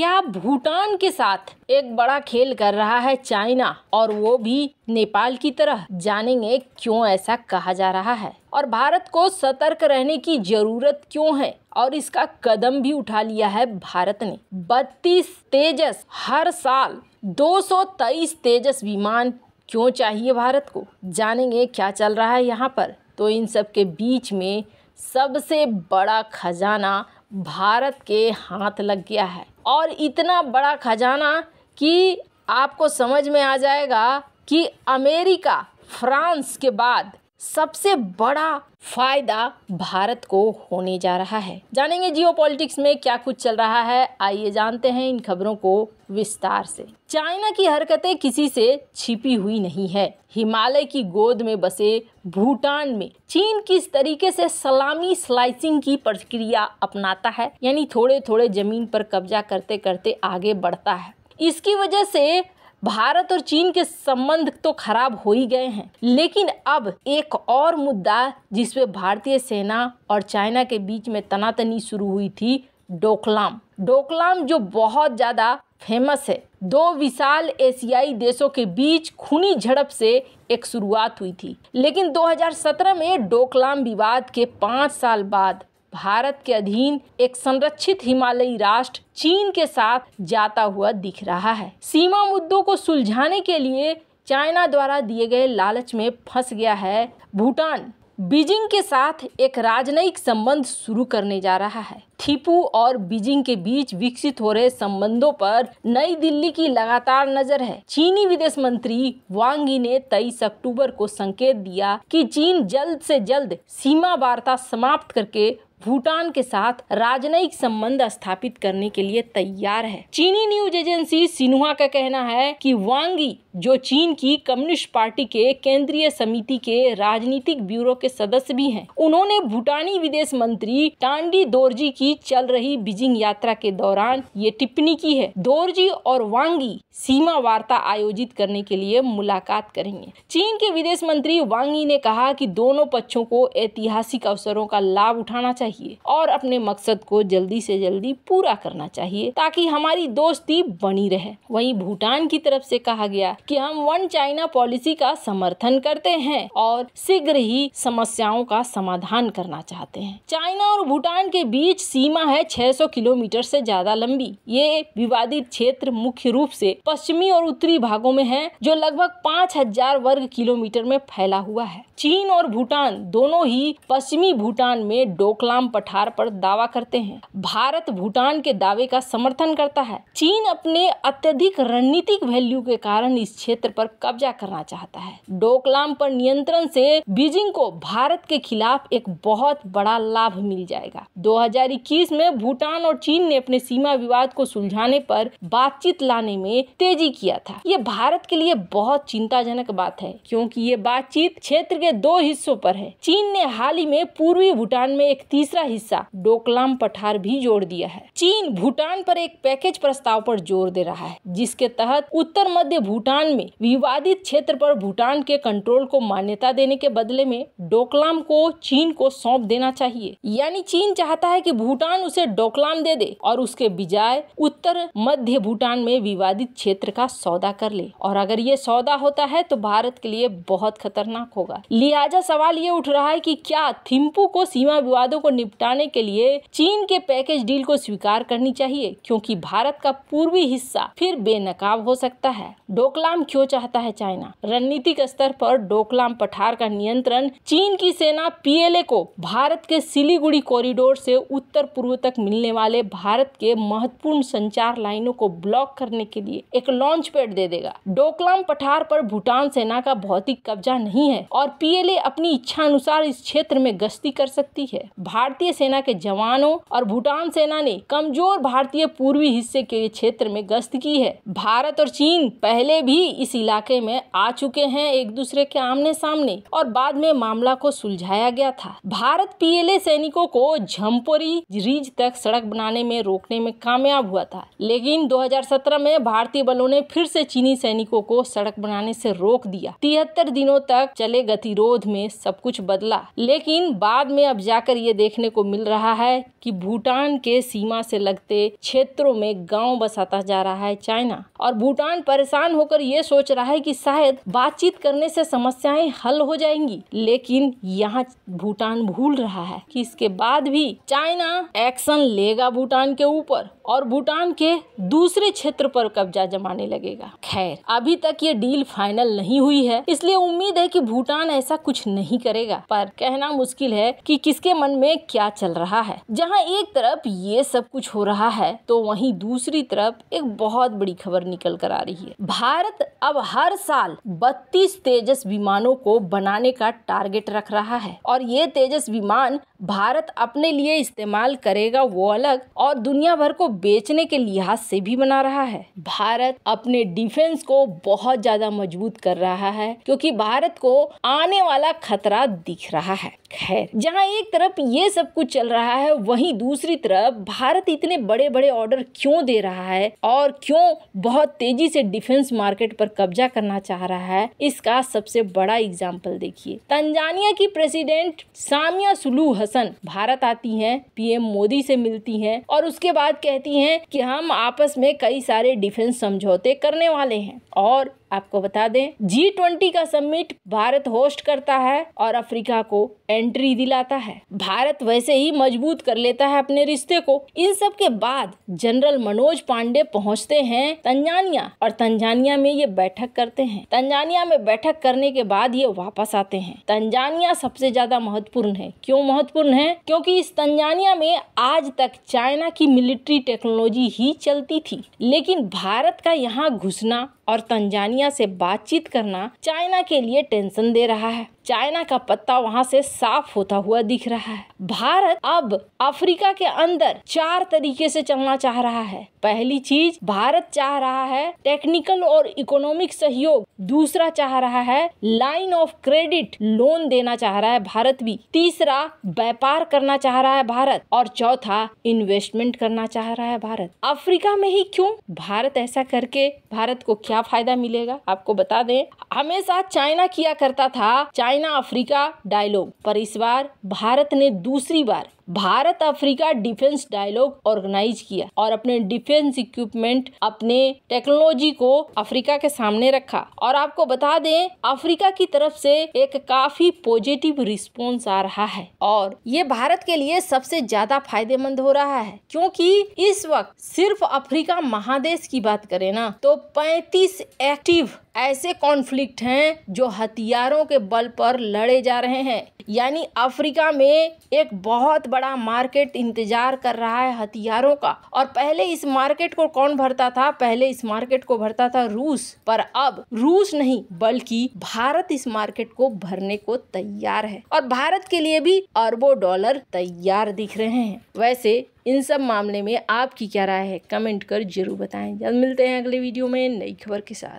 क्या भूटान के साथ एक बड़ा खेल कर रहा है चाइना और वो भी नेपाल की तरह जानेंगे क्यों ऐसा कहा जा रहा है और भारत को सतर्क रहने की जरूरत क्यों है और इसका कदम भी उठा लिया है भारत ने बत्तीस तेजस हर साल दो तेजस विमान क्यों चाहिए भारत को जानेंगे क्या चल रहा है यहाँ पर तो इन सब के बीच में सबसे बड़ा खजाना भारत के हाथ लग गया है और इतना बड़ा खजाना कि आपको समझ में आ जाएगा कि अमेरिका फ्रांस के बाद सबसे बड़ा फायदा भारत को होने जा रहा है जानेंगे जियो में क्या कुछ चल रहा है आइए जानते हैं इन खबरों को विस्तार से चाइना की हरकतें किसी से छिपी हुई नहीं है हिमालय की गोद में बसे भूटान में चीन किस तरीके से सलामी स्लाइसिंग की प्रक्रिया अपनाता है यानी थोड़े थोड़े जमीन पर कब्जा करते करते आगे बढ़ता है इसकी वजह से भारत और चीन के संबंध तो खराब हो ही गए हैं लेकिन अब एक और मुद्दा जिसमें भारतीय सेना और चाइना के बीच में तनातनी शुरू हुई थी डोकलाम डोकलाम जो बहुत ज़्यादा फेमस है दो विशाल एशियाई देशों के बीच खूनी झड़प से एक शुरुआत हुई थी लेकिन 2017 में डोकलाम विवाद के पाँच साल बाद भारत के अधीन एक संरक्षित हिमालयी राष्ट्र चीन के साथ जाता हुआ दिख रहा है सीमा मुद्दों को सुलझाने के लिए चाइना द्वारा दिए गए लालच में फंस गया है भूटान बीजिंग के साथ एक राजनयिक संबंध शुरू करने जा रहा है थीपू और बीजिंग के बीच विकसित हो रहे संबंधों पर नई दिल्ली की लगातार नजर है चीनी विदेश मंत्री वांगी ने तेईस अक्टूबर को संकेत दिया कि चीन जल्द से जल्द सीमा वार्ता समाप्त करके भूटान के साथ राजनयिक संबंध स्थापित करने के लिए तैयार है चीनी न्यूज एजेंसी सिन्हा का कहना है कि वांगी जो चीन की कम्युनिस्ट पार्टी के केंद्रीय समिति के राजनीतिक ब्यूरो के सदस्य भी हैं उन्होंने भूटानी विदेश मंत्री टांडी दोरजी की चल रही बीजिंग यात्रा के दौरान ये टिप्पणी की है दोरजी और वांगी सीमा वार्ता आयोजित करने के लिए मुलाकात करेंगे चीन के विदेश मंत्री वांगी ने कहा कि दोनों पक्षों को ऐतिहासिक अवसरों का लाभ उठाना चाहिए चाहिए और अपने मकसद को जल्दी से जल्दी पूरा करना चाहिए ताकि हमारी दोस्ती बनी रहे वहीं भूटान की तरफ से कहा गया कि हम वन चाइना पॉलिसी का समर्थन करते हैं और शीघ्र ही समस्याओं का समाधान करना चाहते हैं चाइना और भूटान के बीच सीमा है 600 किलोमीटर से ज्यादा लंबी ये विवादित क्षेत्र मुख्य रूप से पश्चिमी और उत्तरी भागों में है जो लगभग 5000 वर्ग किलोमीटर में फैला हुआ है चीन और भूटान दोनों ही पश्चिमी भूटान में डोकलाम राम पठार पर दावा करते हैं भारत भूटान के दावे का समर्थन करता है चीन अपने अत्यधिक रणनीतिक वैल्यू के कारण इस क्षेत्र पर कब्जा करना चाहता है डोकलाम पर नियंत्रण से बीजिंग को भारत के खिलाफ एक बहुत बड़ा लाभ मिल जाएगा 2021 में भूटान और चीन ने अपने सीमा विवाद को सुलझाने पर बातचीत लाने में तेजी किया था ये भारत के लिए बहुत चिंताजनक बात है क्योंकि ये बातचीत क्षेत्र के दो हिस्सों पर है चीन ने हाल ही में पूर्वी भूटान में एक तीस तीसरा हिस्सा डोकलाम पठार भी जोड़ दिया है चीन भूटान पर एक पैकेज प्रस्ताव पर जोर दे रहा है जिसके तहत उत्तर मध्य भूटान में विवादित क्षेत्र पर भूटान के कंट्रोल को मान्यता देने के बदले में डोकलाम को चीन को सौंप देना चाहिए यानी चीन चाहता है कि भूटान उसे डोकलाम दे दे और उसके बजाय उत्तर मध्य भूटान में विवादित क्षेत्र का सौदा कर ले और अगर ये सौदा होता है तो भारत के लिए बहुत खतरनाक होगा लिहाजा सवाल ये उठ रहा है कि क्या थिम्पू को सीमा विवादों को निपटाने के लिए चीन के पैकेज डील को स्वीकार करनी चाहिए क्योंकि भारत का पूर्वी हिस्सा फिर बेनकाब हो सकता है डोकलाम क्यों चाहता है चाइना रणनीतिक स्तर पर डोकलाम पठार का नियंत्रण चीन की सेना पीएलए को भारत के सिलीगुड़ी कॉरिडोर से उत्तर पूर्व तक मिलने वाले भारत के महत्वपूर्ण संचार लाइनों को ब्लॉक करने के लिए एक लॉन्च पैड दे देगा डोकलाम पठार पर भूटान सेना का भौतिक कब्जा नहीं है और पीएलए अपनी इच्छा अनुसार इस क्षेत्र में गश्ती कर सकती है भारत भारतीय सेना के जवानों और भूटान सेना ने कमजोर भारतीय पूर्वी हिस्से के क्षेत्र में गश्त की है भारत और चीन पहले भी इस इलाके में आ चुके हैं एक दूसरे के आमने सामने और बाद में मामला को सुलझाया गया था भारत पीएलए सैनिकों को झम्पोरी रिज तक सड़क बनाने में रोकने में कामयाब हुआ था लेकिन 2017 में भारतीय बलों ने फिर से चीनी सैनिकों को सड़क बनाने से रोक दिया तिहत्तर दिनों तक चले गतिरोध में सब कुछ बदला लेकिन बाद में अब जाकर ये देख देखने को मिल रहा है कि भूटान के सीमा से लगते क्षेत्रों में गांव बसाता जा रहा है चाइना और भूटान परेशान होकर ये सोच रहा है कि शायद बातचीत करने से समस्याएं हल हो जाएंगी लेकिन यहाँ भूटान भूल रहा है कि इसके बाद भी चाइना एक्शन लेगा भूटान के ऊपर और भूटान के दूसरे क्षेत्र पर कब्जा जमाने लगेगा खैर अभी तक ये डील फाइनल नहीं हुई है इसलिए उम्मीद है कि भूटान ऐसा कुछ नहीं करेगा पर कहना मुश्किल है कि किसके मन में क्या चल रहा है जहाँ एक तरफ ये सब कुछ हो रहा है तो वहीं दूसरी तरफ एक बहुत बड़ी खबर निकल कर आ रही है भारत अब हर साल बत्तीस तेजस विमानों को बनाने का टारगेट रख रहा है और ये तेजस विमान भारत अपने लिए इस्तेमाल करेगा वो अलग और दुनिया भर को बेचने के लिहाज से भी बना रहा है भारत अपने डिफेंस को बहुत ज्यादा मजबूत कर रहा है क्योंकि भारत को आने वाला खतरा दिख रहा है खैर जहाँ एक तरफ ये सब कुछ चल रहा है वहीं दूसरी तरफ भारत इतने बड़े बड़े ऑर्डर क्यों दे रहा है और क्यों बहुत तेजी से डिफेंस मार्केट पर कब्जा करना चाह रहा है इसका सबसे बड़ा एग्जाम्पल देखिए तंजानिया की president Samia Suluhu Hassan Bharat आती हैं पीएम मोदी से मिलती हैं और उसके बाद कहती हैं कि हम आपस में कई सारे डिफेंस समझौते करने वाले हैं और आपको बता दें जी ट्वेंटी का समिट भारत होस्ट करता है और अफ्रीका को एंट्री दिलाता है भारत वैसे ही मजबूत कर लेता है अपने रिश्ते को इन सब के बाद जनरल मनोज पांडे पहुंचते हैं तंजानिया और तंजानिया में ये बैठक करते हैं तंजानिया में बैठक करने के बाद ये वापस आते हैं तंजानिया सबसे ज्यादा महत्वपूर्ण है क्यों महत्वपूर्ण है क्योंकि इस तंजानिया में आज तक चाइना की मिलिट्री टेक्नोलॉजी ही चलती थी लेकिन भारत का यहाँ घुसना और तंजानिया से बातचीत करना चाइना के लिए टेंशन दे रहा है चाइना का पत्ता वहाँ से साफ होता हुआ दिख रहा है भारत अब अफ्रीका के अंदर चार तरीके से चलना चाह रहा है पहली चीज भारत चाह रहा है टेक्निकल और इकोनॉमिक सहयोग दूसरा चाह रहा है लाइन ऑफ क्रेडिट लोन देना चाह रहा है भारत भी तीसरा व्यापार करना चाह रहा है भारत और चौथा इन्वेस्टमेंट करना चाह रहा है भारत अफ्रीका में ही क्यों भारत ऐसा करके भारत को क्या फायदा मिलेगा आपको बता दें हमेशा चाइना किया करता था चाइना चाइना अफ्रीका डायलॉग पर इस बार भारत ने दूसरी बार Bharat Africa defence dialogue organise किया और अपने डिफेंस इक्विपमेंट अपने टेक्नोलॉजी को अफ्रीका के सामने रखा और आपको बता दें अफ्रीका की तरफ से एक काफी पॉजिटिव रिस्पॉन्स आ रहा है और ये भारत के लिए सबसे ज्यादा फायदेमंद हो रहा है क्योंकि इस वक्त सिर्फ अफ्रीका महादेश की बात करें ना तो 35 एक्टिव ऐसे कॉन्फ्लिक्ट हैं जो हथियारों के बल पर लड़े जा रहे हैं यानी अफ्रीका में एक बहुत बड़ा बड़ा मार्केट इंतजार कर रहा है हथियारों का और पहले इस मार्केट को कौन भरता था पहले इस मार्केट को भरता था रूस पर अब रूस नहीं बल्कि भारत इस मार्केट को भरने को तैयार है और भारत के लिए भी अरबों डॉलर तैयार दिख रहे हैं वैसे इन सब मामले में आपकी क्या राय है कमेंट कर जरूर बताएं जल्द मिलते हैं अगले वीडियो में नई खबर के साथ